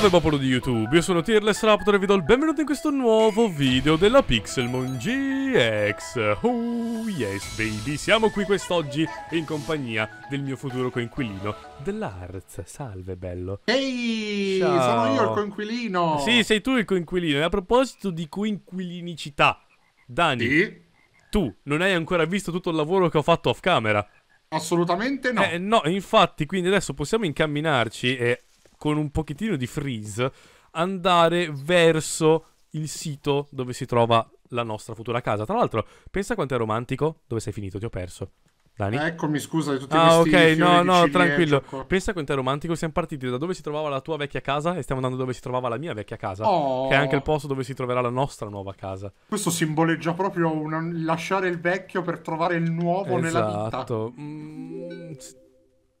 Salve popolo di YouTube, io sono Tearless Raptor e vi do il benvenuto in questo nuovo video della Pixelmon GX Oh yes baby, siamo qui quest'oggi in compagnia del mio futuro coinquilino dell'Arts Salve bello Ehi, Ciao. sono io il coinquilino Sì, sei tu il coinquilino e a proposito di coinquilinicità Dani, sì? tu non hai ancora visto tutto il lavoro che ho fatto off camera Assolutamente no. Eh, no, infatti, quindi adesso possiamo incamminarci e con un pochettino di freeze andare verso il sito dove si trova la nostra futura casa. Tra l'altro, pensa quanto è romantico. Dove sei finito? Ti ho perso. Dani? Ah, eccomi, scusa di tutti ah, questi Ah, ok, no, no, tranquillo. Ecco. Pensa quanto è romantico. Siamo partiti da dove si trovava la tua vecchia casa e stiamo andando dove si trovava la mia vecchia casa. Oh. Che è anche il posto dove si troverà la nostra nuova casa. Questo simboleggia proprio un lasciare il vecchio per trovare il nuovo esatto. nella vita. Esatto. Mm,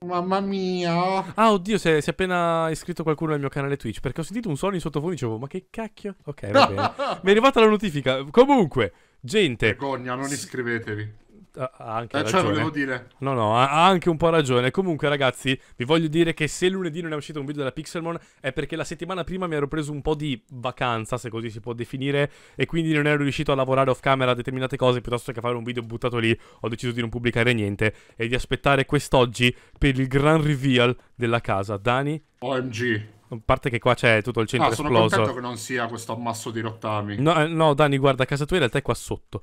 Mamma mia. Ah, oddio, si è, si è, appena iscritto qualcuno al mio canale Twitch. Perché ho sentito un suono in sottofondo e dicevo, ma che cacchio? Ok, va bene. Mi è arrivata la notifica. Comunque, gente. Vergogna, non iscrivetevi ha anche eh, ragione. Cioè, dire. No, no, ha anche un po' ragione. Comunque, ragazzi, vi voglio dire che se lunedì non è uscito un video della Pixelmon è perché la settimana prima mi ero preso un po' di vacanza, se così si può definire, e quindi non ero riuscito a lavorare off camera a determinate cose piuttosto che fare un video buttato lì. Ho deciso di non pubblicare niente e di aspettare quest'oggi per il gran reveal della casa. Dani? OMG. A parte che qua c'è tutto il centro ah, sono esploso. sono contento che non sia questo ammasso di rottami. No, eh, no, Dani, guarda, casa tua in realtà è qua sotto.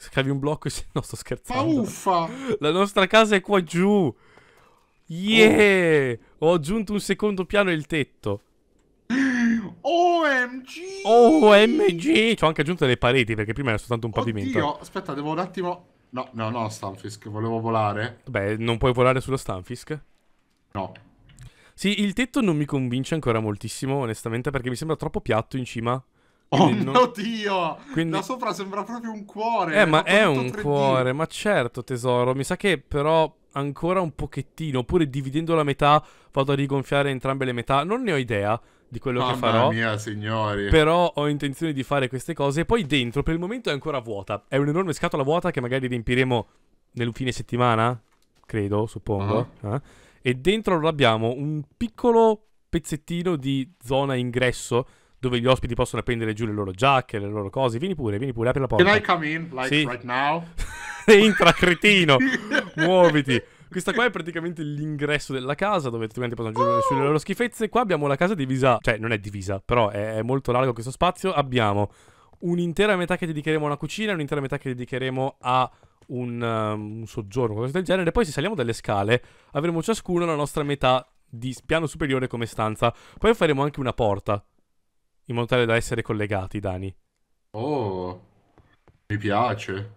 Scavi un blocco e se no sto scherzando. Ma uffa! La nostra casa è qua giù. Yeah! Oh. Ho aggiunto un secondo piano e il tetto. OMG! OMG! Ci ho anche aggiunto le pareti perché prima era soltanto un pavimento. Oddio, aspetta, devo un attimo... No, no, no, Stanfisk, volevo volare. Beh, non puoi volare sullo Stanfisk? No. Sì, il tetto non mi convince ancora moltissimo, onestamente, perché mi sembra troppo piatto in cima. Oh non... mio Dio! Quindi... Da sopra sembra proprio un cuore. Eh, ma è un 3D. cuore, ma certo, tesoro. Mi sa che però ancora un pochettino, oppure dividendo la metà vado a rigonfiare entrambe le metà. Non ne ho idea di quello Mamma che farò. Mamma mia, signori. Però ho intenzione di fare queste cose. Poi dentro, per il momento, è ancora vuota. È un'enorme scatola vuota che magari riempiremo nel fine settimana, credo, suppongo. Uh ah. -huh. eh? E dentro abbiamo un piccolo pezzettino di zona ingresso dove gli ospiti possono appendere giù le loro giacche, le loro cose. Vieni pure, vieni pure, apri la porta. Can I come in, like, sì. right now? Entra, cretino! Muoviti! Questa qua è praticamente l'ingresso della casa dove tutti quanti possono aggiungere oh! sulle loro schifezze. Qua abbiamo la casa divisa, cioè non è divisa, però è, molto largo questo spazio. Abbiamo un'intera metà che dedicheremo a una cucina, un'intera metà che dedicheremo a un, um, un soggiorno, qualcosa del genere. Poi se saliamo dalle scale avremo ciascuno la nostra metà di piano superiore come stanza. Poi faremo anche una porta in modo tale da essere collegati, Dani. Oh, mi piace.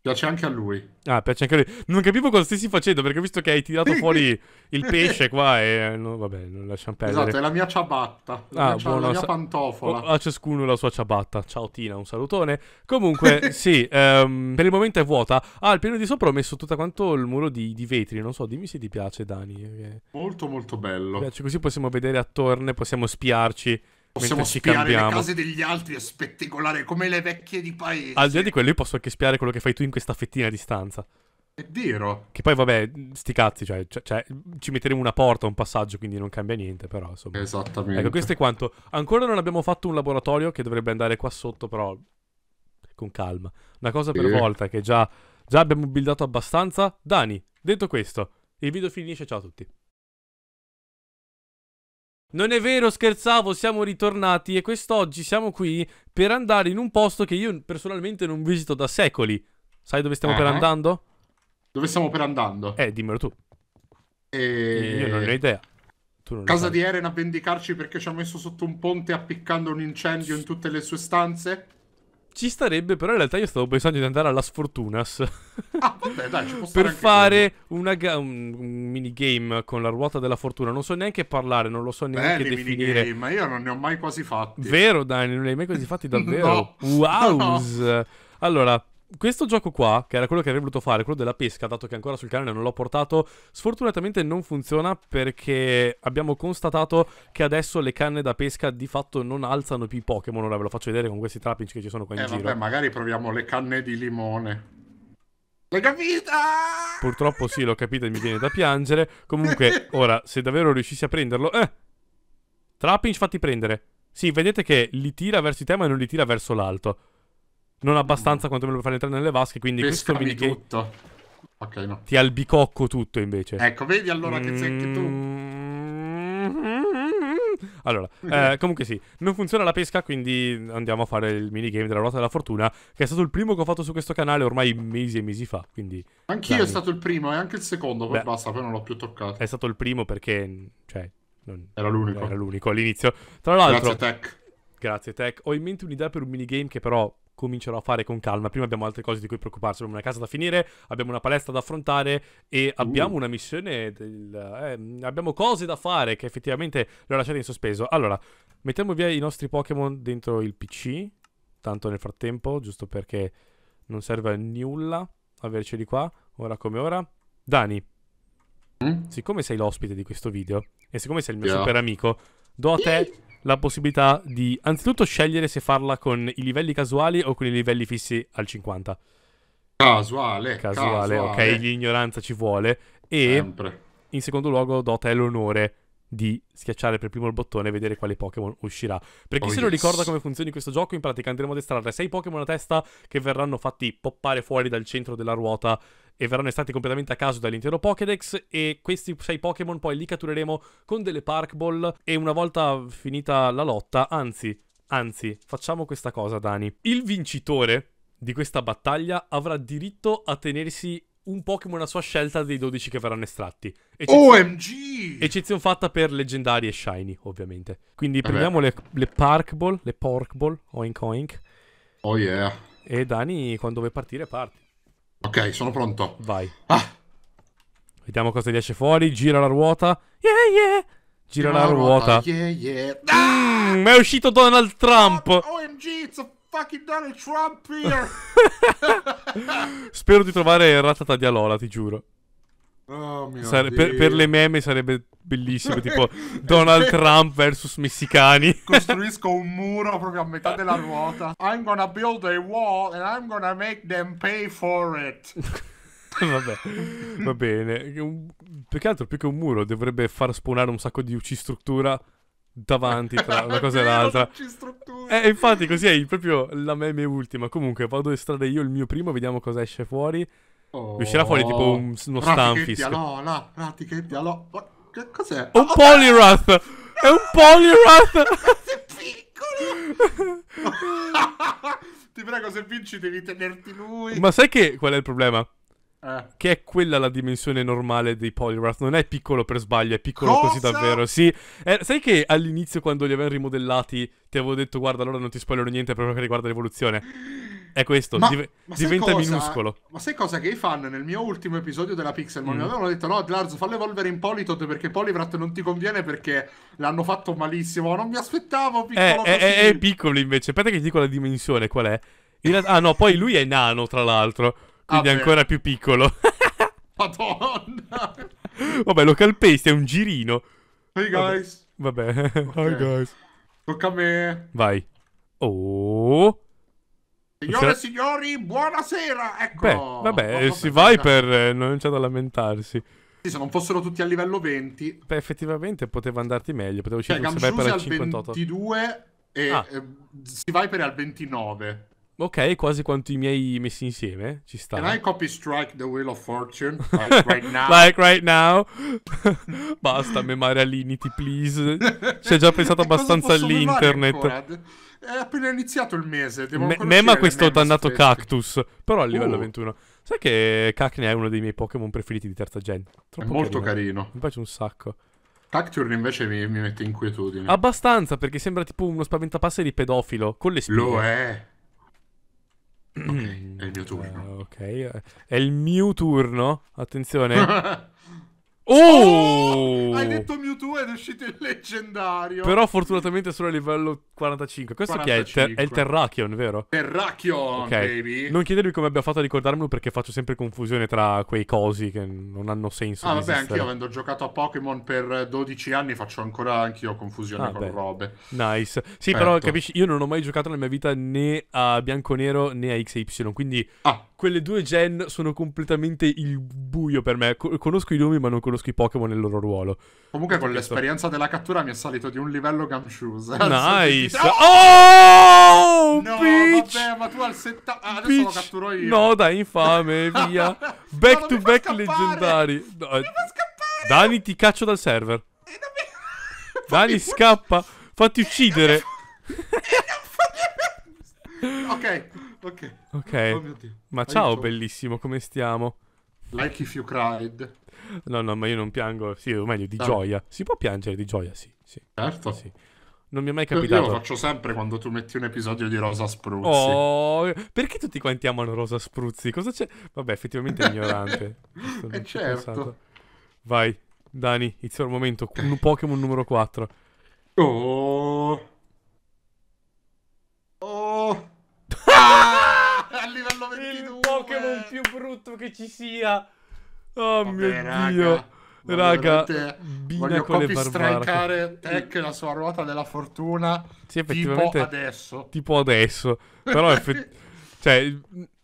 Piace anche a lui. Ah, piace anche a lui. Non capivo cosa stessi facendo perché ho visto che hai tirato fuori il pesce qua e... No, vabbè, non lasciamo perdere. Esatto, è la mia ciabatta. La ah, mia, buono, la mia pantofola. A ciascuno la sua ciabatta. Ciao Tina, un salutone. Comunque, sì, um, per il momento è vuota. Ah, al piano di sopra ho messo tutto quanto il muro di, di vetri. Non so, dimmi se ti piace Dani. Eh. Molto molto bello. Piace, così possiamo vedere attorno, e possiamo spiarci. Possiamo spiare cambiamo. le case degli altri e spettacolare come le vecchie di paese. Al di là di quello, io posso anche spiare quello che fai tu in questa fettina di stanza. È vero. Che poi, vabbè, sti cazzi, cioè, cioè, cioè, ci metteremo una porta, un passaggio, quindi non cambia niente, però, insomma. Esattamente. Ecco, questo è quanto. Ancora non abbiamo fatto un laboratorio che dovrebbe andare qua sotto, però, con calma. Una cosa per volta, che già, già abbiamo buildato abbastanza. Dani, detto questo, il video finisce, ciao a tutti. Non è vero, scherzavo, siamo ritornati e quest'oggi siamo qui per andare in un posto che io personalmente non visito da secoli. Sai dove stiamo eh. per andando? Dove stiamo per andando? Eh, dimmelo tu. E... Io non ne ho idea. Casa di Eren a vendicarci perché ci ha messo sotto un ponte appiccando un incendio in tutte le sue stanze? Ci starebbe, però in realtà io stavo pensando di andare alla Sfortunas. Ah, vabbè, dai, ci può Per fare ga- un, minigame con la ruota della fortuna. Non so neanche parlare, non lo so neanche Belli definire. ma io non ne ho mai quasi fatti. Vero, Dani, non ne hai mai quasi fatti davvero. no. Wow! No. Allora, questo gioco qua, che era quello che avrei voluto fare, quello della pesca, dato che ancora sul canale non l'ho portato, sfortunatamente non funziona perché abbiamo constatato che adesso le canne da pesca di fatto non alzano più i Pokémon. Ora ve lo faccio vedere con questi trapinci che ci sono qua in eh, giro. Vabbè, magari proviamo le canne di limone. L'ho capita? Purtroppo sì, l'ho capita e mi viene da piangere. Comunque, ora, se davvero riuscissi a prenderlo... Eh! Trapinch fatti prendere. Sì, vedete che li tira verso i te ma non li tira verso l'alto. Non abbastanza quanto me lo fare entrare nelle vasche, quindi Pescavi questo minigame... tutto. Ok, no. Ti albicocco tutto, invece. Ecco, vedi allora che zecchi tu. Mm-hmm. Allora, eh, comunque sì, non funziona la pesca, quindi andiamo a fare il minigame della ruota della fortuna, che è stato il primo che ho fatto su questo canale ormai mesi e mesi fa, quindi... Anch'io dai. è stato il primo e eh, anche il secondo, poi Beh, basta, poi non l'ho più toccato. È stato il primo perché, cioè... Non... Era l'unico. Era l'unico all'inizio. Tra l'altro... Grazie Tech. Grazie Tech. Ho in mente un'idea per un minigame che però comincerò a fare con calma. Prima abbiamo altre cose di cui preoccuparci. Abbiamo una casa da finire, abbiamo una palestra da affrontare e uh. abbiamo una missione. Del, eh, abbiamo cose da fare che effettivamente le ho lasciate in sospeso. Allora, mettiamo via i nostri Pokémon dentro il PC. Tanto nel frattempo, giusto perché non serve a nulla averceli qua, ora come ora. Dani, mm? siccome sei l'ospite di questo video e siccome sei il mio yeah. super amico, do a te la possibilità di anzitutto scegliere se farla con i livelli casuali o con i livelli fissi al 50. Casuale. Casuale, casuale. ok, l'ignoranza ci vuole. E Sempre. in secondo luogo Dota è l'onore di schiacciare per primo il bottone e vedere quale Pokémon uscirà. Per chi oh, se yes. lo ricorda come funziona questo gioco, in pratica andremo ad estrarre 6 Pokémon a testa che verranno fatti poppare fuori dal centro della ruota e verranno estratti completamente a caso dall'intero Pokédex e questi 6 Pokémon poi li cattureremo con delle Park Ball e una volta finita la lotta, anzi, anzi, facciamo questa cosa Dani. Il vincitore di questa battaglia avrà diritto a tenersi un Pokémon a sua scelta dei 12 che verranno estratti. Eccezione... OMG! Eccezione fatta per leggendari e shiny, ovviamente. Quindi eh prendiamo le, le Park Ball, le Pork Ball, oink oink. Oh yeah. E Dani, quando vuoi partire, parti. Ok, sono pronto. Vai. Ah. Vediamo cosa riesce fuori. Gira la ruota. Yeah, yeah. Gira la, la ruota. ruota. Yeah, yeah. Ah! Mm, è uscito Donald Trump. Oh, OMG, it's a fucking Donald Trump here. Spero di trovare Ratata di Alola, ti giuro. Oh, Sare, per, per, le meme sarebbe bellissimo, tipo Donald Trump versus messicani. Costruisco un muro proprio a metà della ruota. I'm gonna build a wall and I'm gonna make them pay for it. Vabbè, va bene. Più che altro, più che un muro, dovrebbe far spawnare un sacco di UC struttura davanti tra una cosa e l'altra. UC struttura. Eh, infatti, così è proprio la meme ultima. Comunque, vado a estrarre io il mio primo, vediamo cosa esce fuori. Oh. Uscirà fuori tipo oh. un, uno Ratichetti, No, No, no, Ratichetti, no. Cos'è? Un oh, Polyrath! È un Polyrath! È piccolo! Ti prego, se vinci devi tenerti lui. Ma sai che qual è il problema? Eh. Che è quella la dimensione normale dei Polyrath. Non è piccolo per sbaglio, è piccolo Cosa? così davvero. Sì. Eh, sai che all'inizio, quando li avevano rimodellati, ti avevo detto: Guarda, allora non ti spoilerò niente per quello che riguarda l'evoluzione. È questo, ma, div- ma diventa cosa? minuscolo. Ma sai cosa che i fan nel mio ultimo episodio della Pixelmon mm. avevano detto no, Larzo, fallo evolvere in Politoth perché Polivrat non ti conviene perché l'hanno fatto malissimo. Non mi aspettavo piccolo È, è, è piccolo invece, aspetta che ti dico la dimensione qual è. In Realtà, ah no, poi lui è nano tra l'altro, quindi ah, è beh. ancora più piccolo. Madonna! Vabbè, lo calpesti, è un girino. Hey guys! Vabbè, Vabbè. Okay. hi guys. Tocca a me. Vai. Oh. Signore e cioè- signori, buonasera! Ecco! Beh, vabbè, no, oh, si vai eh. per... Eh, non c'è da lamentarsi. Sì, se non fossero tutti a livello 20... Beh, effettivamente poteva andarti meglio, poteva uscire cioè, se vai al 58. 22 e ah. eh, si vai per al 29. Ok, quasi quanto i miei messi insieme. Ci sta. Can I copy strike the Wheel of Fortune? Like right now. like right now. Basta, memarialinity, please. Ci hai già pensato abbastanza all'internet. È appena iniziato il mese. Devo Me- mema questo dannato cactus. Però a livello uh. 21. Sai che Cacne è uno dei miei Pokémon preferiti di terza gen? Troppo è molto carino. carino. Mi piace un sacco. Cacturne invece mi, mi mette inquietudine. Abbastanza, perché sembra tipo uno spaventapasseri pedofilo. Con le spine. Lo è. È il mio mm, turno. Uh, ok, è il mio turno. Attenzione. Oh! oh! Hai detto Mewtwo ed è uscito il leggendario. Però fortunatamente solo a livello 45. Questo 45. che è? è il Terrakion, vero? Terrakion, okay. baby. Non chiedermi come abbia fatto a ricordarmelo perché faccio sempre confusione tra quei cosi che non hanno senso. Ah, vabbè, anch'io avendo giocato a Pokémon per 12 anni faccio ancora anch'io confusione ah, con beh. robe. Nice. Sì, certo. però ecco. capisci, io non ho mai giocato nella mia vita né a Bianco-Nero né a XY, quindi ah. quelle due gen sono completamente il buio per me. Conosco i nomi ma non conosco conosco i Pokémon nel loro ruolo. Comunque con l'esperienza della cattura mi è salito di un livello Gamshoes. Nice! Oh! oh! No, bitch! vabbè, ma tu al 70... Ah, adesso bitch. lo catturo io. No, dai, infame, via. Back to back scappare. leggendari. No. Mi fa scappare! Dani, ti caccio dal server. Eh, mi... Dani, scappa. Fatti uccidere. ok, ok. Ok. Oh, Ma Aiuto. ciao, bellissimo, come stiamo? Like if you cried. No, no, ma io non piango, sì, o meglio, di eh. gioia. Si può piangere di gioia, sì. sì. Certo. Sì. Non mi è mai capitato. Io lo faccio sempre quando tu metti un episodio di Rosa Spruzzi. Oh, perché tutti quanti amano Rosa Spruzzi? Cosa c'è? Vabbè, effettivamente è ignorante. è certo. Pensato. Vai, Dani, inizia il momento. Pokémon numero 4. Oh... fatto che ci sia. Oh Vabbè, mio raga. dio. Voglio raga, voglio proprio strikare Tech la sua ruota della fortuna. Sì, tipo adesso. Tipo adesso. Però effett- cioè,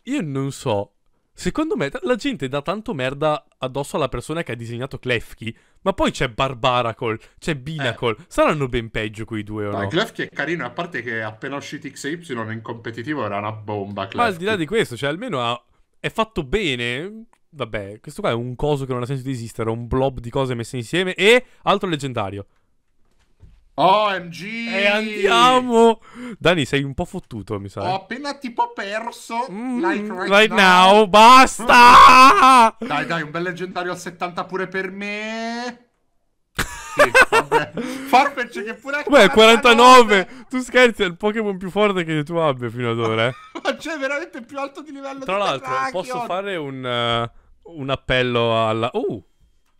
io non so. Secondo me la gente dà tanto merda addosso alla persona che ha disegnato Klefki, ma poi c'è Barbaracle, c'è Binacle, eh. saranno ben peggio quei due o ma no? Klefki è carino, a parte che appena uscito XY in competitivo era una bomba Klefki. Ma al di là di questo, cioè almeno ha è fatto bene. Vabbè, questo qua è un coso che non ha senso di esistere, un blob di cose messe insieme e altro leggendario. OMG! E andiamo! Dani, sei un po' fottuto, mi sa. Ho eh. appena tipo perso. Mm, like right, right now. now. Basta! dai, dai, un bel leggendario a 70 pure per me sì, Forfetch che pure Beh, 49. 49! Tu scherzi, è il Pokémon più forte che tu abbia fino ad ora. Eh? Ma c'è veramente più alto di livello Tra l'altro, posso fare un, uh, un, appello alla... Uh!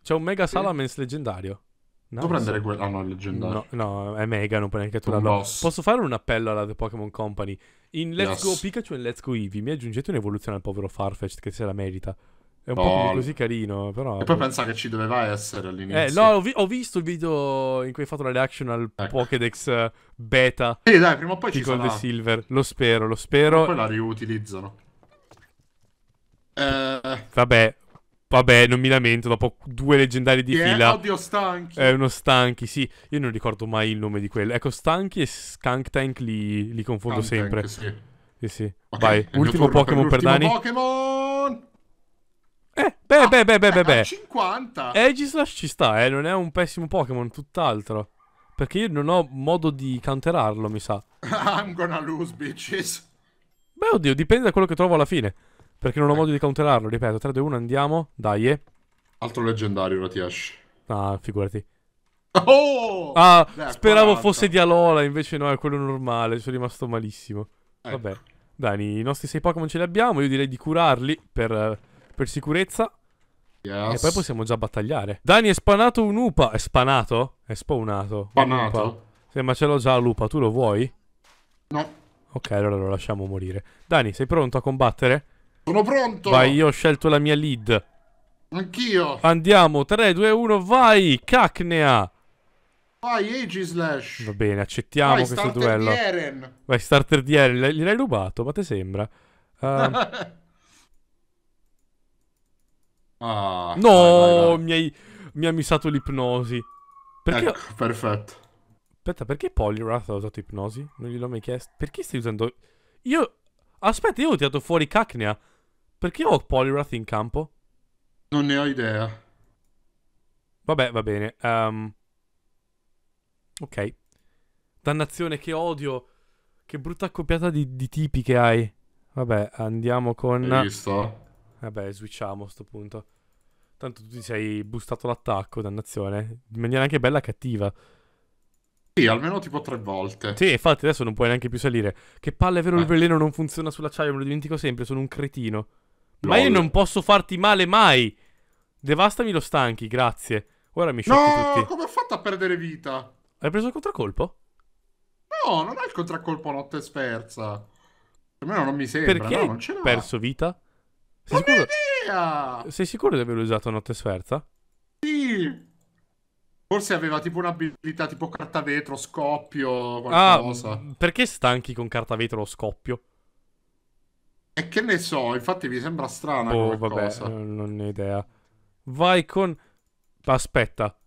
C'è un Mega sì. Salamence leggendario. No, Dovrei prendere quello. Ah, no, è leggendario. No, no, è mega, non puoi neanche catturarlo. Posso fare un appello alla The Pokémon Company? In Let's yes. Go Pikachu e Let's Go Eevee mi aggiungete un'evoluzione al povero Farfetch che se la merita. È un no. po' così carino, però... E poi cioè pensa che ci doveva essere all'inizio. Eh, no, ho, vi- ho visto il video in cui hai fatto la reaction al ecco. Pokédex eh, beta. Sì, dai, prima o poi ci Gold sarà. Silver. Lo spero, lo spero. E poi la riutilizzano. Eh... Vabbè, Vabbè, non mi lamento, dopo due leggendari di yeah, fila. Oddio, Stanchi. È uno Stanchi, sì. Io non ricordo mai il nome di quello. Ecco, Stanchi e Skunk Tank li, li confondo Skunk sempre. Tank, sì. Sì, sì. Okay, Vai, ultimo Pokémon per, per Dani. Pokémon! Eh, beh, ah, beh, beh, beh, beh, eh, beh. 50. Aegislash ci sta, eh, non è un pessimo Pokémon, tutt'altro. Perché io non ho modo di counterarlo, mi sa. I'm gonna lose, bitches. Beh, oddio, dipende da quello che trovo alla fine. Perché non ho modo di counterarlo, ripeto. 3, 2, 1, andiamo. Dai, eh. Altro leggendario, Ratiesh. Ah, figurati. Oh! Ah, speravo 40. fosse di Alola, invece no, è quello normale. Sono rimasto malissimo. Ecco. Vabbè. Dani, i nostri 6 Pokémon ce li abbiamo. Io direi di curarli per eh, per sicurezza. Yes. E poi possiamo già battagliare. Dani, è spanato un UPA. È spanato? È spawnato. Spanato. Sì, ma ce l'ho già l'UPA. Tu lo vuoi? No. Ok, allora lo lasciamo morire. Dani, sei pronto a combattere? Sono pronto. Vai, io ho scelto la mia lead. Anch'io. Andiamo, 3, 2, 1, vai. Cacnea. Vai, Agi Slash. Va bene, accettiamo vai, questo duello. Vai, starter di Eren. Vai, starter di Eren. Gliel'hai rubato, ma te sembra. Uh, Ah, no, vai, vai, vai. Mi, hai, ha missato l'ipnosi. Perché... Ecco, perfetto. Aspetta, perché Polyrath ha usato ipnosi? Non gliel'ho mai chiesto. Perché stai usando... Io... Aspetta, io ho tirato fuori Cacnea. Perché ho Polyrath in campo? Non ne ho idea. Vabbè, va bene. Um... Ok. Dannazione, che odio. Che brutta accoppiata di, di tipi che hai. Vabbè, andiamo con... Hai visto? Vabbè, switchiamo a sto punto. Tanto tu ti sei boostato l'attacco, dannazione. In maniera anche bella cattiva. Sì, almeno tipo tre volte. Sì, infatti adesso non puoi neanche più salire. Che palle, è vero, eh. il veleno non funziona sull'acciaio, me lo dimentico sempre, sono un cretino. Lol. Ma io non posso farti male mai. Devastami lo stanchi, grazie. Ora mi sciocchi no, tutti. come ho fatto a perdere vita? Hai preso il contraccolpo? No, non è il contraccolpo notte spersa. Almeno non mi sembra, Perché no, non ce l'ha. perso vita? Sei sicuro? Sei sicuro di aver usato Notte Sferza? Sì. Forse aveva tipo un'abilità tipo carta vetro, scoppio, qualcosa. Ah, mm, perché stanchi con carta vetro o scoppio? E che ne so, infatti mi sembra strana oh, qualcosa. vabbè, non ne ho idea. Vai con... Aspetta.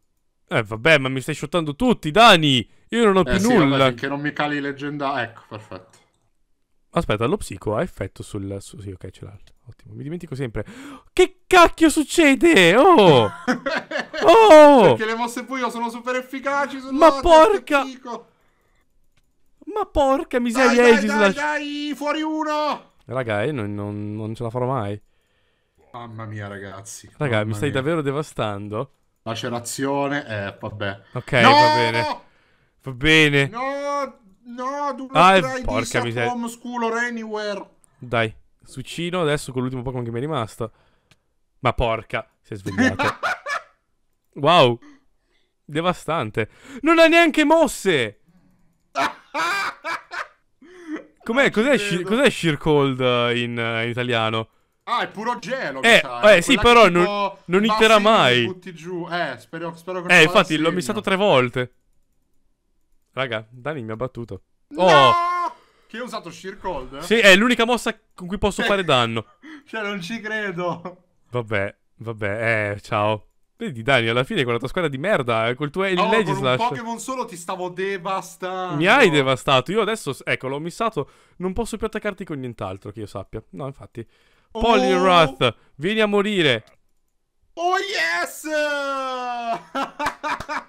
Eh, vabbè, ma mi stai shottando tutti, Dani! Io non ho eh, più sì, nulla. Vabbè, che non mi cali leggenda... Ecco, perfetto. Aspetta, lo psico ha effetto sul... Sì, ok, ce l'ha. Ottimo, mi dimentico sempre. Che cacchio succede? Oh! oh! Perché le mosse buio sono super efficaci. Sono Ma porca! Ma porca miseria, dai, dai, dai, dai, fuori uno! Raga, io eh, non, non, non, ce la farò mai. Mamma mia, ragazzi. Raga, Mamma mi stai mia. davvero devastando. Lacerazione, eh, vabbè. Ok, no! va bene. Va bene. No, no, do not ah, try porca miseria. home school or anywhere. Dai. Succino adesso con l'ultimo Pokémon che mi è rimasto. Ma porca, si è svegliato. wow. Devastante. Non ha neanche mosse. Com'è? Ah, cos'è, cos'è Sheer eh, in, uh, in, italiano? Ah, è puro gelo. Eh, eh sì, però tipo, non, non hitterà mai. giù. Eh, spero, spero che eh infatti l'ho missato tre volte. Raga, Dani mi ha battuto. Oh! No! Che ho usato Sheer Cold? Sì, è l'unica mossa con cui posso fare danno. Cioè, non ci credo. Vabbè, vabbè, eh, ciao. Vedi Dani, alla fine con la tua squadra di merda, eh, col tuo il oh, Legislash. con un Pokémon solo ti stavo devastando. Mi hai devastato. Io adesso, ecco, l'ho missato. Non posso più attaccarti con nient'altro, che io sappia. No, infatti. Oh. Poliwrath, vieni a morire. Oh yes!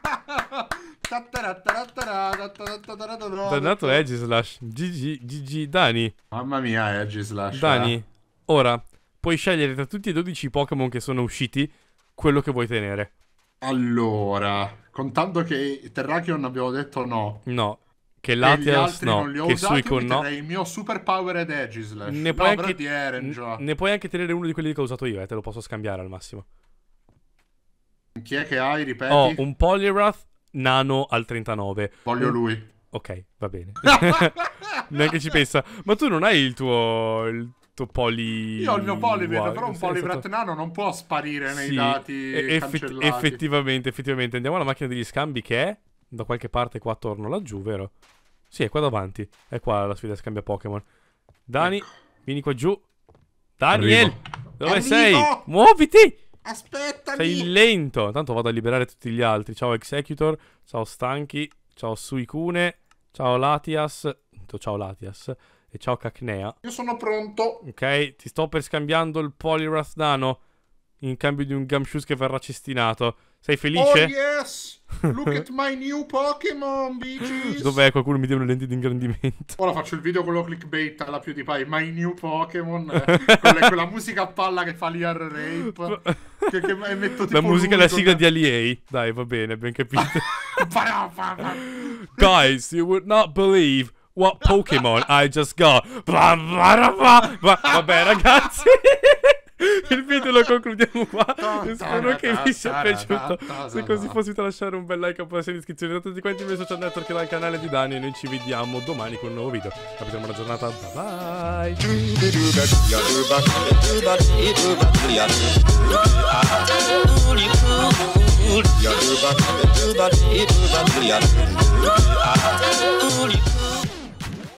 Dannato Edgy Slash. GG, Dani. Mamma mia, Edgy Slash. Dani, eh. ora puoi scegliere tra tutti e 12 Pokémon che sono usciti quello che vuoi tenere. Allora, contando che Terrakion abbiamo detto no. No. Che Latias no, non li ho che usati, Suicon no. il mio superpower ed Edgislash. Ne, no, anche... ne puoi anche tenere uno di quelli che ho usato io, eh, te lo posso scambiare al massimo. Chi è che hai, ripeti? Ho oh, un Polyrath, nano al 39. Voglio mm. lui. Ok, va bene. Neanche ci pensa. Ma tu non hai il tuo, il tuo poli... Io ho il mio Polybet, però un Polybet stato... nano non può sparire nei sì, dati eff- Effettivamente, effettivamente. Andiamo alla macchina degli scambi che è da qualche parte qua attorno laggiù, vero? Sì, è qua davanti. È qua la sfida scambia Pokémon. Dani, ecco. vieni qua giù. Daniel, Arrivo. dove Arrivo. sei? Muoviti! Aspettami. Sei lento. Tanto vado a liberare tutti gli altri. Ciao Executor. Ciao Stanchi. Ciao Suicune. Ciao Latias. Ciao Latias. E ciao Cacnea. Io sono pronto. Ok, ti sto per scambiando il Polirath Nano. In cambio di un Gamshus che verrà cestinato. Sei felice? Oh yes! Look at my new Pokémon, bitches! Dov'è? Qualcuno mi dia una lente di ingrandimento. Ora faccio il video con lo clickbait alla PewDiePie. My new Pokémon. Eh, con, quella musica a palla che fa l'IR Rape. che, che, metto tipo la musica è la sigla di Aliei. Dai, va bene, ben capito. Guys, you would not believe what Pokémon I just got. Vabbè, ragazzi. il video lo concludiamo qua. Spero che vi sia piaciuto. Se così fosse, lasciare un bel like, e appoggiare l'iscrizione a tutti quanti i miei social network al canale di Dani. E noi ci vediamo domani con un nuovo video. Capite una giornata. Bye bye.